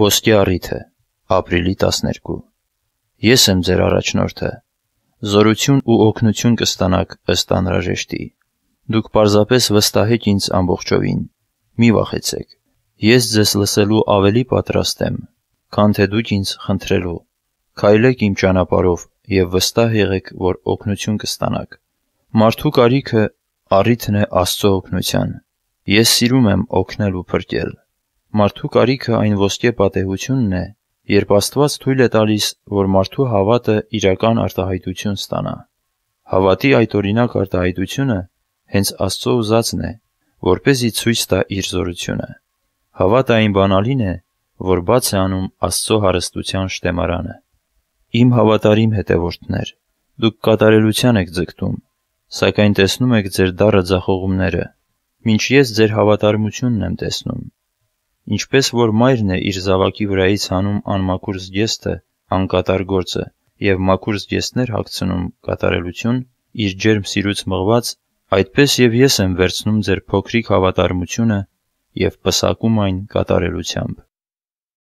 Ոսկե առիթը, ապրիլի 12։ Ես եմ ձեր առաջնորդը։ Զորություն ու օգնություն կստանաք ըստ անհրաժեշտի։ Դուք պարզապես վստահեք ինձ ամբողջովին։ Մի վախեցեք։ Ես ձեզ լսելու ավելի պատրաստ եմ, քան թե դուք ինձ խնդրելու։ Քայլեք իմ ճանապարով եւ վստահ եղեք, որ օգնություն կստանաք։ Մարդու կարիքը առիթն է Աստծո օգնության։ Ես սիրում եմ օգնել ու փրկել։ Մարդու կարիքը այն ոսկե պատեհությունն է, երբ Աստված թույլ է տալիս, որ մարդու հավատը իրական արտահայտություն ստանա։ Հավատի այդօրինակ արտահայտությունը հենց Աստծո ուզածն է, որպեսզի ցույց տա իր զորությունը։ Հավատը այն բանալին է, որ բաց է անում Աստծո հարստության շտեմարանը։ Իմ հավատարիմ հետևորդներ, դուք կատարելության եք ձգտում, սակայն տեսնում եք ձեր դառը ձախողումները, մինչ ես ձեր հավատարմությունն եմ տեսնում։ Ինչպես որ մայրն է իր զավակի վրայից հանում անմաքուր զգեստը, անկատար գործը, և մաքուր զգեստներ հագցնում կատարելություն, իր ջերմ սիրուց մղված, այդպես և ես եմ վերցնում ձեր փոքրիկ հավատարմությունը և պսակում այն կատարելությամբ։